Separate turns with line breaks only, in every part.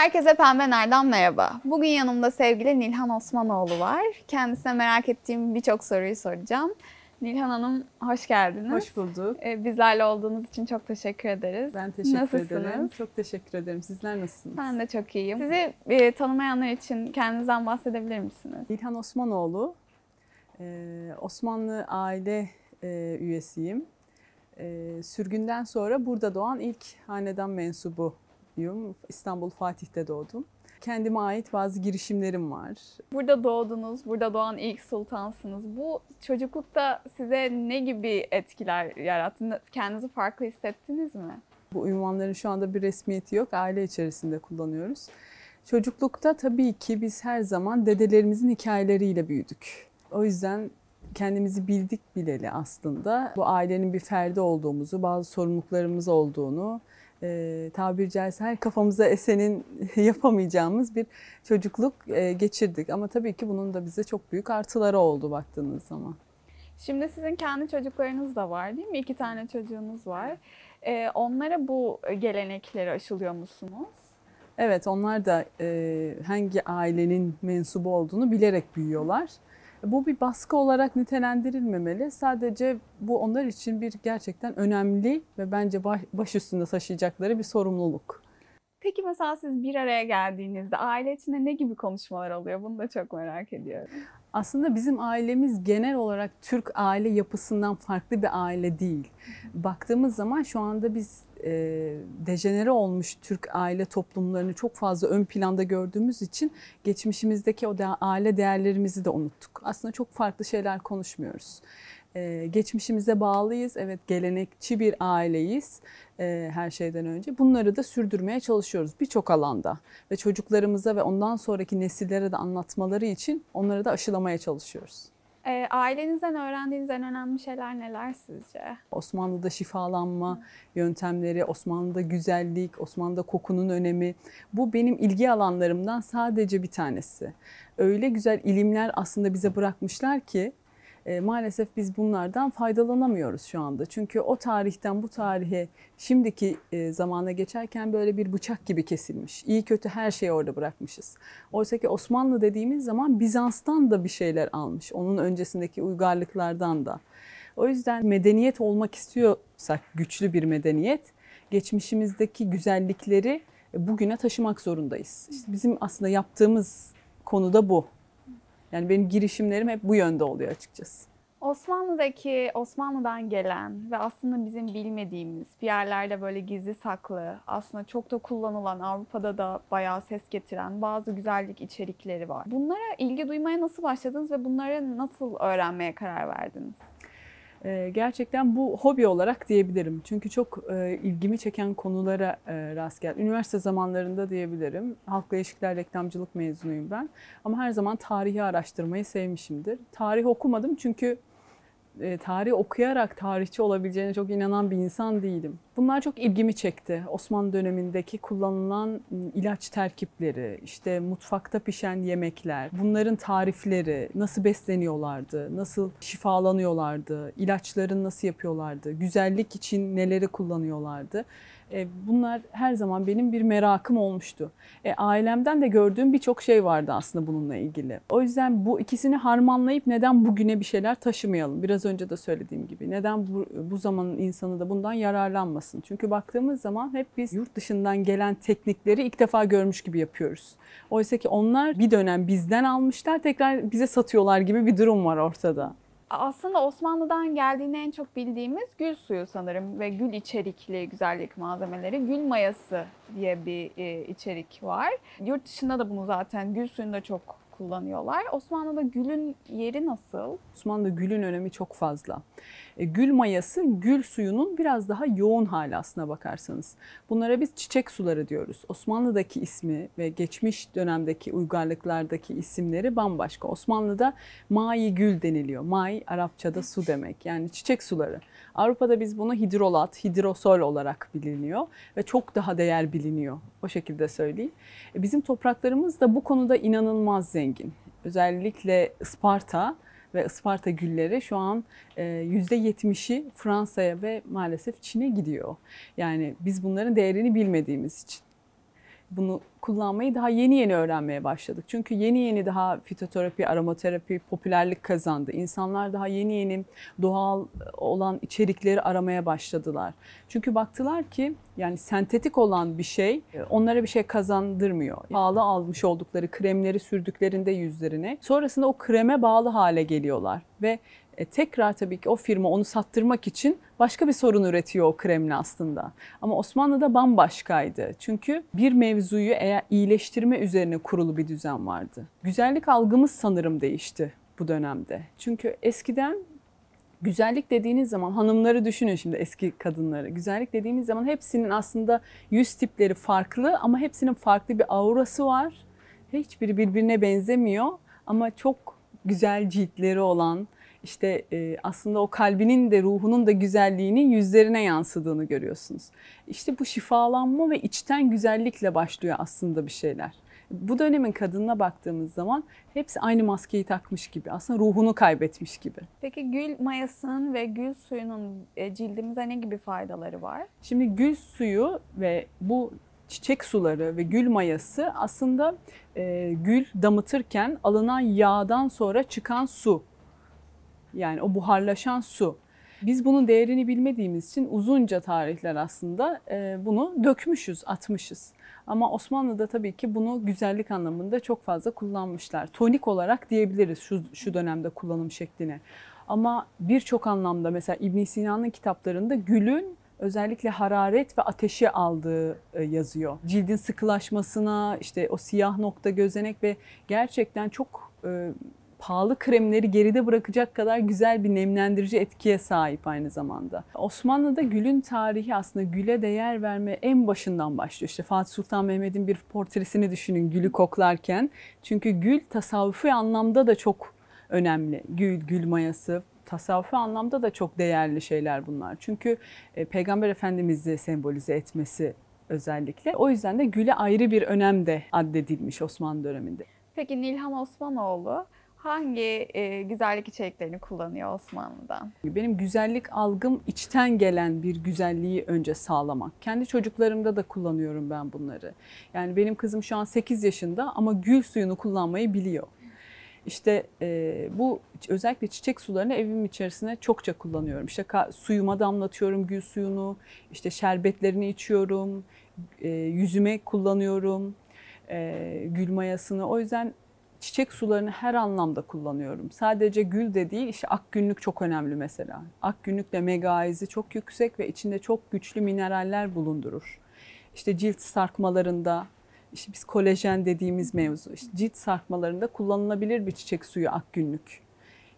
Herkese Pembe Nereden merhaba. Bugün yanımda sevgili Nilhan Osmanoğlu var. Kendisine merak ettiğim birçok soruyu soracağım. Nilhan Hanım hoş geldiniz. Hoş bulduk. Ee, bizlerle olduğunuz için çok teşekkür ederiz. Ben teşekkür Nasılsınız? ederim.
Çok teşekkür ederim. Sizler nasılsınız? Ben de çok iyiyim. Sizi e, tanımayanlar için kendinizden bahsedebilir misiniz? Nilhan Osmanoğlu. Ee, Osmanlı aile e, üyesiyim. E, sürgünden sonra burada doğan ilk hanedan mensubu Mutluyum. İstanbul Fatih'te doğdum. Kendime ait bazı girişimlerim var.
Burada doğdunuz, burada doğan ilk sultansınız. Bu çocuklukta size ne gibi etkiler yarattı? Kendinizi farklı hissettiniz mi?
Bu ünvanların şu anda bir resmiyeti yok. Aile içerisinde kullanıyoruz. Çocuklukta tabii ki biz her zaman dedelerimizin hikayeleriyle büyüdük. O yüzden kendimizi bildik bileli aslında bu ailenin bir ferdi olduğumuzu, bazı sorumluluklarımız olduğunu e, tabiri caizse her kafamıza esenin yapamayacağımız bir çocukluk e, geçirdik. Ama tabii ki bunun da bize çok büyük artıları oldu baktığınız zaman.
Şimdi sizin kendi çocuklarınız da var değil mi? İki tane çocuğunuz var. E, onlara bu gelenekleri aşılıyor musunuz?
Evet onlar da e, hangi ailenin mensubu olduğunu bilerek büyüyorlar. Bu bir baskı olarak nitelendirilmemeli. Sadece bu onlar için bir gerçekten önemli ve bence baş üstünde taşıyacakları bir sorumluluk. Peki
mesela siz bir araya geldiğinizde aile içinde ne gibi konuşmalar oluyor? Bunu da çok merak ediyorum.
Aslında bizim ailemiz genel olarak Türk aile yapısından farklı bir aile değil. Baktığımız zaman şu anda biz e, dejenere olmuş Türk aile toplumlarını çok fazla ön planda gördüğümüz için geçmişimizdeki o de, aile değerlerimizi de unuttuk. Aslında çok farklı şeyler konuşmuyoruz. Ee, geçmişimize bağlıyız. Evet gelenekçi bir aileyiz ee, her şeyden önce. Bunları da sürdürmeye çalışıyoruz birçok alanda. Ve çocuklarımıza ve ondan sonraki nesillere de anlatmaları için onları da aşılamaya çalışıyoruz.
E, ailenizden öğrendiğiniz en önemli şeyler neler sizce?
Osmanlı'da şifalanma Hı. yöntemleri, Osmanlı'da güzellik, Osmanlı'da kokunun önemi. Bu benim ilgi alanlarımdan sadece bir tanesi. Öyle güzel ilimler aslında bize bırakmışlar ki e, maalesef biz bunlardan faydalanamıyoruz şu anda. Çünkü o tarihten bu tarihe şimdiki e, zamana geçerken böyle bir bıçak gibi kesilmiş. İyi kötü her şeyi orada bırakmışız. Oysa ki Osmanlı dediğimiz zaman Bizans'tan da bir şeyler almış. Onun öncesindeki uygarlıklardan da. O yüzden medeniyet olmak istiyorsak güçlü bir medeniyet, geçmişimizdeki güzellikleri e, bugüne taşımak zorundayız. İşte bizim aslında yaptığımız konu da bu. Yani benim girişimlerim hep bu yönde oluyor açıkçası.
Osmanlı'daki Osmanlı'dan gelen ve aslında bizim bilmediğimiz bir yerlerde böyle gizli saklı aslında çok da kullanılan Avrupa'da da bayağı ses getiren bazı güzellik içerikleri var. Bunlara ilgi duymaya nasıl
başladınız ve bunları nasıl öğrenmeye karar verdiniz? Ee, gerçekten bu hobi olarak diyebilirim. Çünkü çok e, ilgimi çeken konulara e, rast geldim. Üniversite zamanlarında diyebilirim. Halkla ilişkiler reklamcılık mezunuyum ben. Ama her zaman tarihi araştırmayı sevmişimdir. Tarih okumadım çünkü e, tarih okuyarak tarihçi olabileceğine çok inanan bir insan değilim. Bunlar çok ilgimi çekti. Osmanlı dönemindeki kullanılan ıı, ilaç terkipleri, işte mutfakta pişen yemekler, bunların tarifleri, nasıl besleniyorlardı, nasıl şifalanıyorlardı, ilaçların nasıl yapıyorlardı, güzellik için neleri kullanıyorlardı. E, bunlar her zaman benim bir merakım olmuştu. E, ailemden de gördüğüm birçok şey vardı aslında bununla ilgili. O yüzden bu ikisini harmanlayıp neden bugüne bir şeyler taşımayalım? Biraz önce önce de söylediğim gibi neden bu, bu zamanın insanı da bundan yararlanmasın? Çünkü baktığımız zaman hep biz yurt dışından gelen teknikleri ilk defa görmüş gibi yapıyoruz. Oysa ki onlar bir dönem bizden almışlar tekrar bize satıyorlar gibi bir durum var ortada
aslında Osmanlı'dan geldiğini en çok bildiğimiz gül suyu sanırım ve gül içerikli güzellik malzemeleri. Gül mayası diye bir e, içerik var. Yurt dışında da bunu zaten gül suyunu da çok kullanıyorlar. Osmanlı'da
gülün yeri nasıl? Osmanlı'da gülün önemi çok fazla. E, gül mayası gül suyunun biraz daha yoğun hali aslına bakarsanız. Bunlara biz çiçek suları diyoruz. Osmanlı'daki ismi ve geçmiş dönemdeki uygarlıklardaki isimleri bambaşka. Osmanlı'da mayi gül deniliyor. Mayi Arapçada su demek. Yani çiçek suları. Avrupa'da biz bunu hidrolat, hidrosol olarak biliniyor ve çok daha değer biliniyor o şekilde söyleyeyim. E, bizim topraklarımız da bu konuda inanılmaz zengin. Özellikle Isparta ve Isparta gülleri şu an %70'i e, Fransa'ya ve maalesef Çin'e gidiyor. Yani biz bunların değerini bilmediğimiz için bunu kullanmayı daha yeni yeni öğrenmeye başladık. Çünkü yeni yeni daha fitoterapi, aromaterapi popülerlik kazandı. İnsanlar daha yeni yeni doğal e, olan içerikleri aramaya başladılar. Çünkü baktılar ki yani sentetik olan bir şey e, onlara bir şey kazandırmıyor. Bağlı almış oldukları kremleri sürdüklerinde yüzlerine sonrasında o kreme bağlı hale geliyorlar ve e, tekrar tabii ki o firma onu sattırmak için başka bir sorun üretiyor o Kremlin aslında. Ama Osmanlı'da bambaşkaydı. Çünkü bir mevzuyu eğer iyileştirme üzerine kurulu bir düzen vardı. Güzellik algımız sanırım değişti bu dönemde. Çünkü eskiden güzellik dediğiniz zaman hanımları düşünün şimdi eski kadınları. Güzellik dediğimiz zaman hepsinin aslında yüz tipleri farklı ama hepsinin farklı bir aurası var. Hiçbiri birbirine benzemiyor ama çok güzel ciltleri olan, işte e, aslında o kalbinin de ruhunun da güzelliğinin yüzlerine yansıdığını görüyorsunuz. İşte bu şifalanma ve içten güzellikle başlıyor aslında bir şeyler. Bu dönemin kadınına baktığımız zaman hepsi aynı maskeyi takmış gibi. Aslında ruhunu kaybetmiş gibi.
Peki gül mayasının ve gül suyunun e, cildimize ne gibi faydaları var?
Şimdi gül suyu ve bu çiçek suları ve gül mayası aslında e, gül damıtırken alınan yağdan sonra çıkan su yani o buharlaşan su. Biz bunun değerini bilmediğimiz için uzunca tarihler aslında e, bunu dökmüşüz, atmışız. Ama Osmanlı'da tabii ki bunu güzellik anlamında çok fazla kullanmışlar. Tonik olarak diyebiliriz şu, şu dönemde kullanım şeklini. Ama birçok anlamda mesela İbn Sina'nın kitaplarında gülün özellikle hararet ve ateşi aldığı e, yazıyor. Cildin sıkılaşmasına, işte o siyah nokta gözenek ve gerçekten çok e, pahalı kremleri geride bırakacak kadar güzel bir nemlendirici etkiye sahip aynı zamanda. Osmanlı'da gülün tarihi aslında güle değer verme en başından başlıyor. İşte Fatih Sultan Mehmet'in bir portresini düşünün gülü koklarken. Çünkü gül tasavvufi anlamda da çok önemli. Gül, gül mayası, tasavvufi anlamda da çok değerli şeyler bunlar. Çünkü e, Peygamber Efendimiz'i sembolize etmesi özellikle. O yüzden de güle ayrı bir önem de addedilmiş Osmanlı döneminde.
Peki Nilhan Osmanoğlu hangi e, güzellik içeriklerini kullanıyor Osmanlı'da?
Benim güzellik algım içten gelen bir güzelliği önce sağlamak. Kendi çocuklarımda da kullanıyorum ben bunları. Yani benim kızım şu an 8 yaşında ama gül suyunu kullanmayı biliyor. İşte e, bu özellikle çiçek sularını evim içerisinde çokça kullanıyorum. İşte suyuma damlatıyorum gül suyunu, işte şerbetlerini içiyorum, e, yüzüme kullanıyorum, e, gül mayasını. O yüzden çiçek sularını her anlamda kullanıyorum. Sadece gül de değil, işte akgünlük çok önemli mesela. Akgünlükte megaizi çok yüksek ve içinde çok güçlü mineraller bulundurur. İşte cilt sarkmalarında, işte biz kolajen dediğimiz mevzu, işte cilt sarkmalarında kullanılabilir bir çiçek suyu akgünlük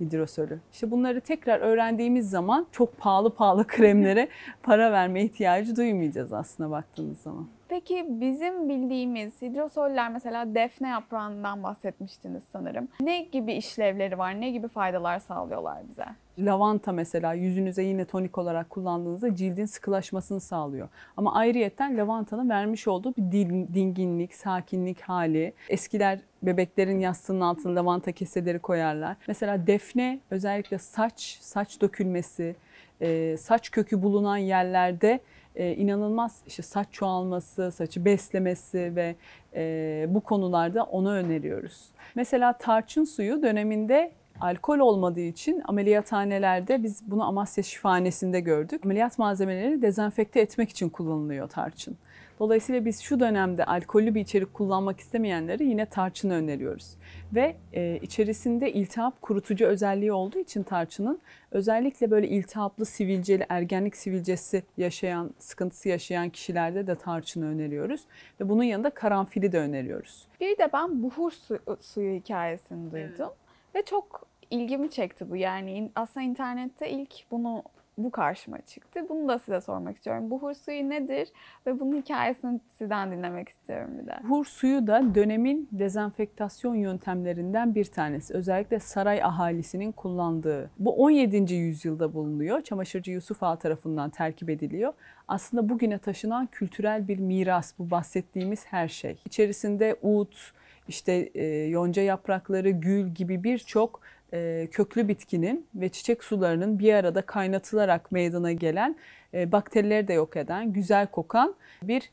hidrosörü. İşte bunları tekrar öğrendiğimiz zaman çok pahalı pahalı kremlere para verme ihtiyacı duymayacağız aslında baktığınız zaman.
Peki bizim bildiğimiz hidrosoller mesela defne yaprağından bahsetmiştiniz sanırım. Ne gibi işlevleri var, ne gibi faydalar sağlıyorlar bize?
Lavanta mesela yüzünüze yine tonik olarak kullandığınızda cildin sıkılaşmasını sağlıyor. Ama ayrıyetten lavantanın vermiş olduğu bir dinginlik, sakinlik hali. Eskiler bebeklerin yastığının altına lavanta keseleri koyarlar. Mesela defne özellikle saç, saç dökülmesi, e, saç kökü bulunan yerlerde e, inanılmaz işte saç çoğalması, saçı beslemesi ve e, bu konularda onu öneriyoruz. Mesela tarçın suyu döneminde alkol olmadığı için ameliyathanelerde biz bunu Amasya şifanesinde gördük. Ameliyat malzemelerini dezenfekte etmek için kullanılıyor tarçın. Dolayısıyla biz şu dönemde alkollü bir içerik kullanmak istemeyenleri yine tarçın öneriyoruz. Ve e, içerisinde iltihap kurutucu özelliği olduğu için tarçının özellikle böyle iltihaplı sivilceli, ergenlik sivilcesi yaşayan, sıkıntısı yaşayan kişilerde de tarçını öneriyoruz. Ve bunun yanında karanfili de öneriyoruz.
Bir de ben buhur su- suyu hikayesini duydum. Evet. Ve çok ilgimi çekti bu. Yani aslında internette ilk bunu bu karşıma çıktı.
Bunu da size sormak istiyorum. Bu hur suyu nedir ve bunun hikayesini sizden dinlemek istiyorum bir de. Hur suyu da dönemin dezenfektasyon yöntemlerinden bir tanesi. Özellikle saray ahalisinin kullandığı. Bu 17. yüzyılda bulunuyor. Çamaşırcı Yusuf Ağa tarafından terkip ediliyor. Aslında bugüne taşınan kültürel bir miras bu bahsettiğimiz her şey. İçerisinde uğut, işte e, yonca yaprakları, gül gibi birçok e, köklü bitkinin ve çiçek sularının bir arada kaynatılarak meydana gelen e, bakterileri de yok eden, güzel kokan bir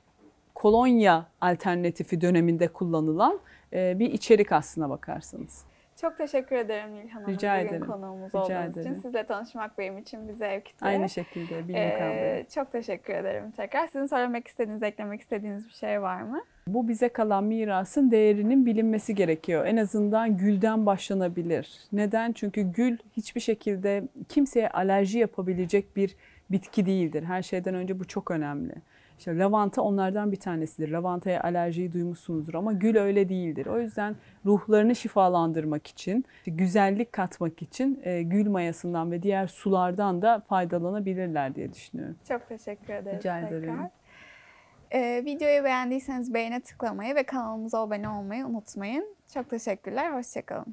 kolonya alternatifi döneminde kullanılan e, bir içerik aslına bakarsanız.
Çok teşekkür ederim Nilhan Hanım. Rica Bugün ederim. konuğumuz Rica olduğunuz ederim. için. Sizle tanışmak benim için bir zevkti. Aynı şekilde Bilgi ee, Çok teşekkür ederim tekrar. Sizin söylemek istediğiniz, eklemek istediğiniz bir şey var mı?
Bu bize kalan mirasın değerinin bilinmesi gerekiyor. En azından gülden başlanabilir. Neden? Çünkü gül hiçbir şekilde kimseye alerji yapabilecek bir bitki değildir. Her şeyden önce bu çok önemli. İşte lavanta onlardan bir tanesidir. Lavantaya alerjiyi duymuşsunuzdur ama gül öyle değildir. O yüzden ruhlarını şifalandırmak için, güzellik katmak için e, gül mayasından ve diğer sulardan da faydalanabilirler diye düşünüyorum.
Çok teşekkür ederiz. Rica ederim. Tekrar. Ee, videoyu beğendiyseniz beğene tıklamayı ve kanalımıza abone olmayı unutmayın. Çok teşekkürler, hoşçakalın.